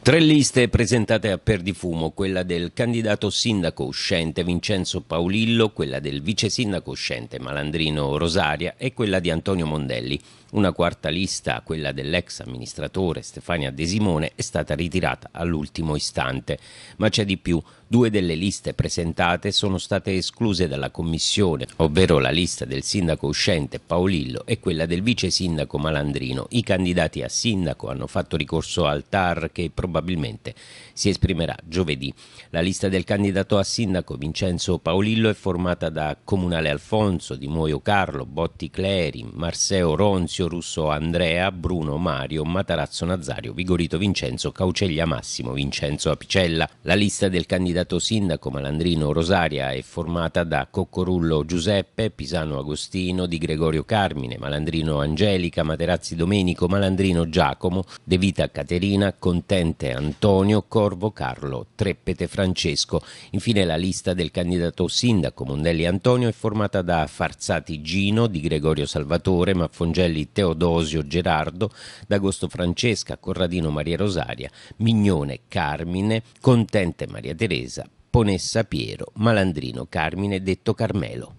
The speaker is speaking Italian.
Tre liste presentate a perdifumo, quella del candidato sindaco uscente Vincenzo Paulillo, quella del vice sindaco uscente Malandrino Rosaria e quella di Antonio Mondelli. Una quarta lista, quella dell'ex amministratore Stefania De Simone, è stata ritirata all'ultimo istante. Ma c'è di più, due delle liste presentate sono state escluse dalla commissione, ovvero la lista del sindaco uscente Paolillo e quella del vice sindaco Malandrino. I candidati a sindaco hanno fatto ricorso al TAR che probabilmente probabilmente si esprimerà giovedì. La lista del candidato a sindaco Vincenzo Paolillo è formata da Comunale Alfonso, Di Moio Carlo, Botti Cleri, Marseo Ronzio, Russo Andrea, Bruno Mario, Matarazzo Nazario, Vigorito Vincenzo, Cauceglia Massimo, Vincenzo Apicella. La lista del candidato sindaco Malandrino Rosaria è formata da Coccorullo Giuseppe, Pisano Agostino, Di Gregorio Carmine, Malandrino Angelica, Materazzi Domenico, Malandrino Giacomo, De Vita Caterina, Contento Dante, Antonio, Corvo, Carlo, Treppete, Francesco. Infine la lista del candidato sindaco Mondelli Antonio è formata da Farzati Gino, Di Gregorio Salvatore, Maffongelli Teodosio Gerardo, D'Agosto Francesca, Corradino Maria Rosaria, Mignone Carmine, Contente Maria Teresa, Ponessa Piero, Malandrino Carmine detto Carmelo.